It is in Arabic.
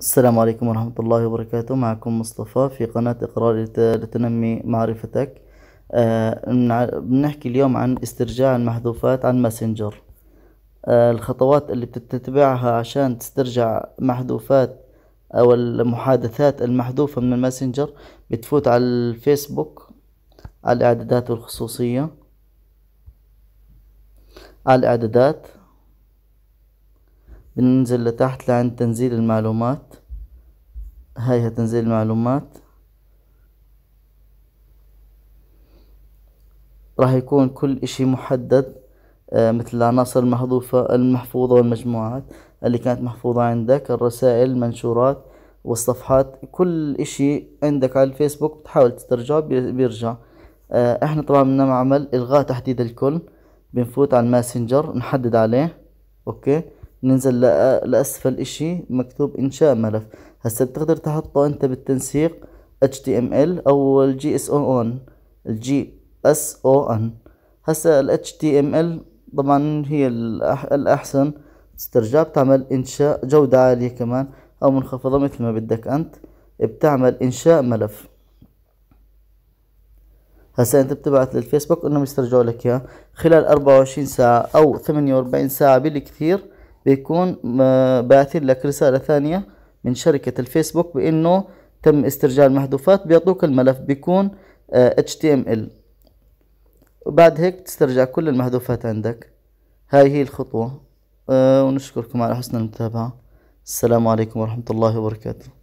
السلام عليكم ورحمة الله وبركاته معكم مصطفى في قناة إقرار لتنمي معرفتك آه بنحكي اليوم عن استرجاع المحذوفات عن ماسنجر آه الخطوات اللي بتتبعها عشان تسترجع محذوفات أو المحادثات المحذوفة من الماسنجر بتفوت على الفيسبوك على الإعدادات والخصوصية على الإعدادات بننزل لتحت لعند تنزيل المعلومات هاي تنزيل المعلومات راح يكون كل اشي محدد آه، مثل العناصر المحذوفة المحفوظة والمجموعات اللي كانت محفوظة عندك الرسائل المنشورات والصفحات كل اشي عندك على الفيسبوك بتحاول تسترجعه بيرجع آه، احنا طبعا بدنا نعمل الغاء تحديد الكل بنفوت على الماسنجر نحدد عليه اوكي ننزل لأسفل إشي مكتوب إنشاء ملف هسا بتقدر تحطه أنت بالتنسيق HTML أو ال GSON الجي اس او ان هسا ال HTML طبعا هي الأحسن تسترجع بتعمل إنشاء جودة عالية كمان أو منخفضة مثل ما بدك أنت بتعمل إنشاء ملف هسا انت بتبعت للفيسبوك انهم يسترجعوا لك اياه خلال 24 ساعة او 48 ساعة بالكثير بيكون آه، باعثين لك رسالة ثانية من شركة الفيسبوك بانه تم استرجاع المحذوفات بيعطوك الملف بيكون HTML آه، وبعد هيك تسترجع كل المحذوفات عندك هاي هي الخطوة آه، ونشكركم على حسن المتابعة السلام عليكم ورحمة الله وبركاته